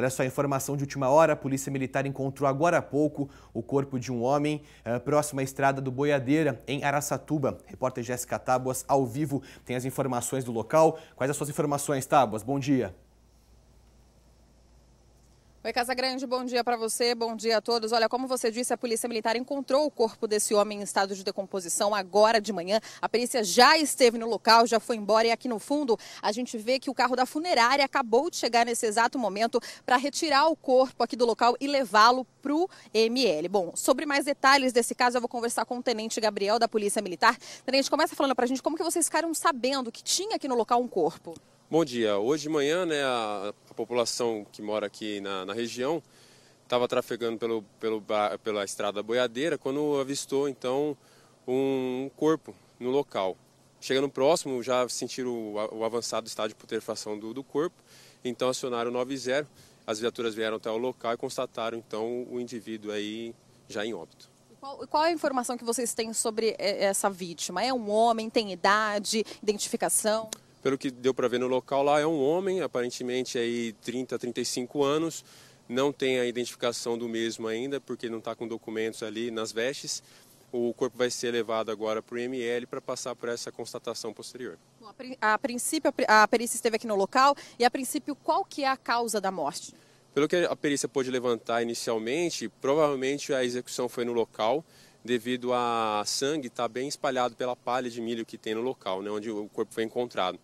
Olha só, informação de última hora: a Polícia Militar encontrou agora há pouco o corpo de um homem eh, próximo à estrada do Boiadeira, em Araçatuba. Repórter Jéssica Tábuas, ao vivo, tem as informações do local. Quais as suas informações, Tábuas? Bom dia. Oi, Casa Grande, bom dia para você, bom dia a todos. Olha, como você disse, a Polícia Militar encontrou o corpo desse homem em estado de decomposição agora de manhã. A perícia já esteve no local, já foi embora e aqui no fundo a gente vê que o carro da funerária acabou de chegar nesse exato momento para retirar o corpo aqui do local e levá-lo para o ML. Bom, sobre mais detalhes desse caso, eu vou conversar com o Tenente Gabriel da Polícia Militar. Tenente, começa falando para a gente como que vocês ficaram sabendo que tinha aqui no local um corpo. Bom dia. Hoje de manhã, né, a, a população que mora aqui na, na região estava trafegando pelo, pelo, pela estrada boiadeira quando avistou então um, corpo no local. Chegando próximo, já sentiram o, o avançado estado de putrefação do, do corpo, então acionaram o 90. As viaturas vieram até o local e constataram então o indivíduo aí já em óbito. Qual, qual, a informação que vocês têm sobre é, essa vítima? É um homem? Tem idade? Identificação? Pelo que deu para ver no local lá, é um homem, aparentemente aí 30, 35 anos, não tem a identificação do mesmo ainda, porque não está com documentos ali nas vestes. O corpo vai ser levado agora para o IML para passar por essa constatação posterior. Bom, a princípio, a perícia esteve aqui no local e, a princípio, qual que é a causa da morte? Pelo que a perícia pôde levantar inicialmente, provavelmente a execução foi no local, devido a sangue estar tá bem espalhado pela palha de milho que tem no local, né, onde o corpo foi encontrado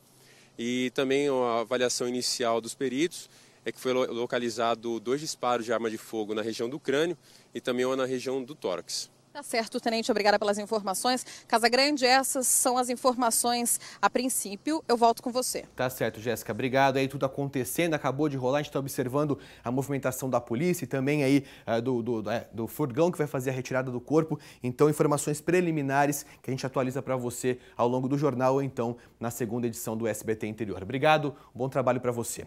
e também a avaliação inicial dos peritos é que foi localizado dois disparos de arma de fogo na região do crânio e também uma na região do tórax. Tá certo, Tenente, obrigada pelas informações. Casa Grande, essas são as informações a princípio. Eu volto com você. Tá certo, Jéssica. Obrigado aí, tudo acontecendo, acabou de rolar, a gente está observando a movimentação da polícia e também aí eh, do, do, eh, do furgão que vai fazer a retirada do corpo. Então, informações preliminares que a gente atualiza para você ao longo do jornal ou então na segunda edição do SBT Interior. Obrigado, bom trabalho para você.